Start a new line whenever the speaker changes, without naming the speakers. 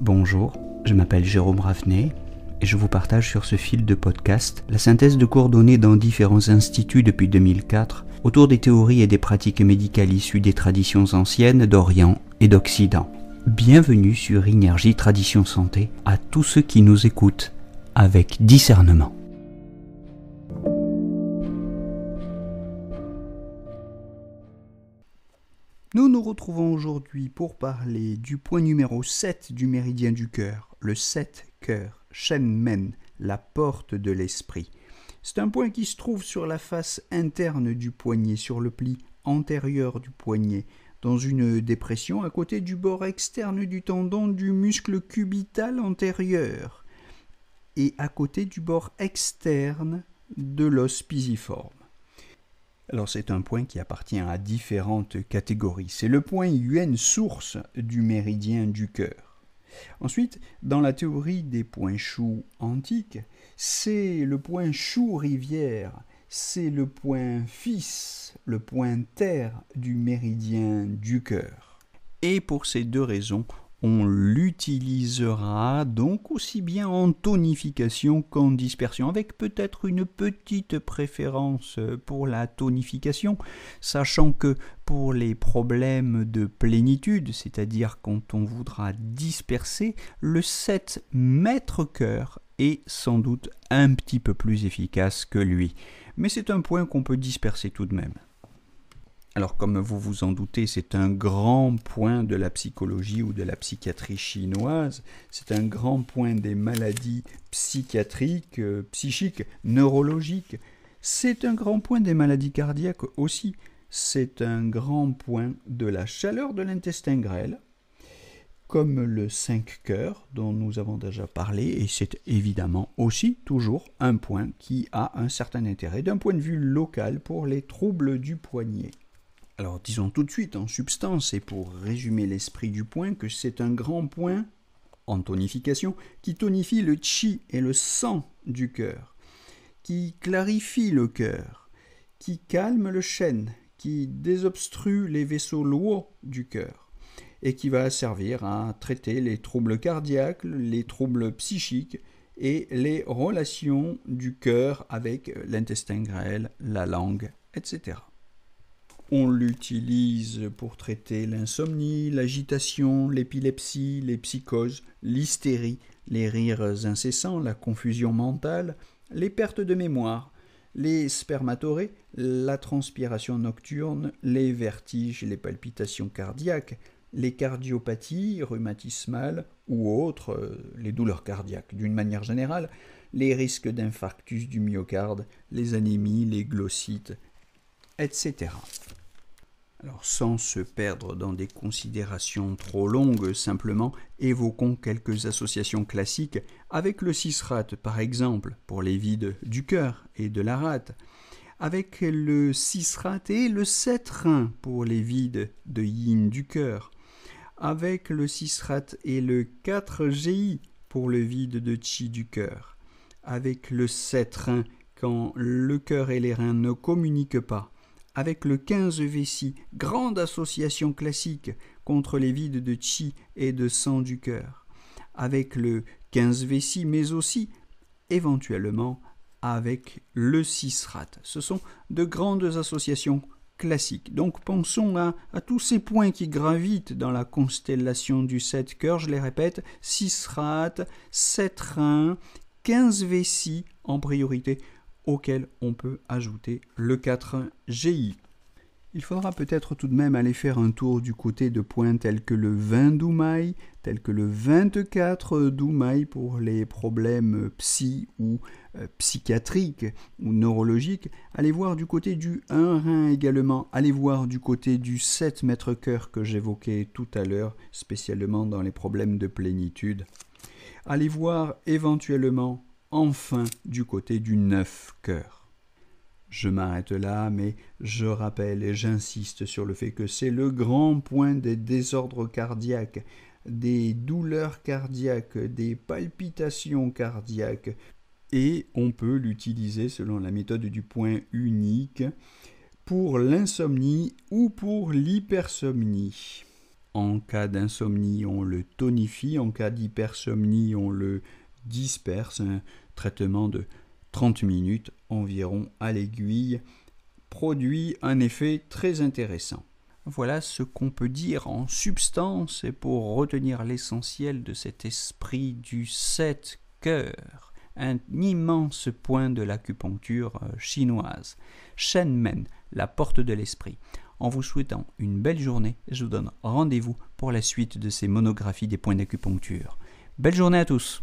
Bonjour, je m'appelle Jérôme Ravenet et je vous partage sur ce fil de podcast la synthèse de cours donnés dans différents instituts depuis 2004 autour des théories et des pratiques médicales issues des traditions anciennes d'Orient et d'Occident. Bienvenue sur Inergie Tradition Santé à tous ceux qui nous écoutent avec discernement. Nous nous retrouvons aujourd'hui pour parler du point numéro 7 du méridien du cœur, le 7 cœur, Men, la porte de l'esprit. C'est un point qui se trouve sur la face interne du poignet, sur le pli antérieur du poignet, dans une dépression à côté du bord externe du tendon du muscle cubital antérieur et à côté du bord externe de l'os pisiforme. Alors c'est un point qui appartient à différentes catégories. C'est le point Yuen source du méridien du cœur. Ensuite, dans la théorie des points chou antiques, c'est le point chou rivière, c'est le point fils, le point terre du méridien du cœur. Et pour ces deux raisons, on l'utilisera donc aussi bien en tonification qu'en dispersion, avec peut-être une petite préférence pour la tonification, sachant que pour les problèmes de plénitude, c'est-à-dire quand on voudra disperser, le 7 mètre cœur est sans doute un petit peu plus efficace que lui. Mais c'est un point qu'on peut disperser tout de même. Alors comme vous vous en doutez, c'est un grand point de la psychologie ou de la psychiatrie chinoise, c'est un grand point des maladies psychiatriques, euh, psychiques, neurologiques, c'est un grand point des maladies cardiaques aussi, c'est un grand point de la chaleur de l'intestin grêle, comme le 5 cœurs dont nous avons déjà parlé, et c'est évidemment aussi toujours un point qui a un certain intérêt d'un point de vue local pour les troubles du poignet. Alors disons tout de suite en substance et pour résumer l'esprit du point que c'est un grand point en tonification qui tonifie le chi et le sang du cœur, qui clarifie le cœur, qui calme le chêne, qui désobstrue les vaisseaux lourds du cœur et qui va servir à traiter les troubles cardiaques, les troubles psychiques et les relations du cœur avec l'intestin grêle, la langue, etc. On l'utilise pour traiter l'insomnie, l'agitation, l'épilepsie, les psychoses, l'hystérie, les rires incessants, la confusion mentale, les pertes de mémoire, les spermatorées, la transpiration nocturne, les vertiges, les palpitations cardiaques, les cardiopathies rhumatismales ou autres, euh, les douleurs cardiaques d'une manière générale, les risques d'infarctus du myocarde, les anémies, les glossites, etc. Alors sans se perdre dans des considérations trop longues, simplement évoquons quelques associations classiques avec le cisrate par exemple pour les vides du cœur et de la rate, avec le cisrate et le 7 rein pour les vides de yin du cœur, avec le cisrate et le 4GI pour le vide de chi du cœur, avec le 7 rein quand le cœur et les reins ne communiquent pas, avec le 15 vessie, grande association classique contre les vides de chi et de sang du cœur, avec le 15 vessie, mais aussi éventuellement avec le 6 Rat. Ce sont de grandes associations classiques. Donc pensons à, tous ces points qui gravitent dans la constellation du 7 cœur, je les répète, Rat, 7 reins, 15 V6 en priorité auquel on peut ajouter le 4GI. Il faudra peut-être tout de même aller faire un tour du côté de points tels que le 20 Doumaï, tels que le 24 Doumaï pour les problèmes psy ou euh, psychiatriques ou neurologiques. Allez voir du côté du 1 rein également. Allez voir du côté du 7 mètre cœur que j'évoquais tout à l'heure, spécialement dans les problèmes de plénitude. Allez voir éventuellement enfin du côté du neuf cœur. Je m'arrête là, mais je rappelle et j'insiste sur le fait que c'est le grand point des désordres cardiaques, des douleurs cardiaques, des palpitations cardiaques, et on peut l'utiliser selon la méthode du point unique pour l'insomnie ou pour l'hypersomnie. En cas d'insomnie, on le tonifie, en cas d'hypersomnie, on le disperse, un traitement de 30 minutes environ à l'aiguille produit un effet très intéressant. Voilà ce qu'on peut dire en substance et pour retenir l'essentiel de cet esprit du sept cœur, un immense point de l'acupuncture euh, chinoise. Men, la porte de l'esprit. En vous souhaitant une belle journée, je vous donne rendez-vous pour la suite de ces monographies des points d'acupuncture. Belle journée à tous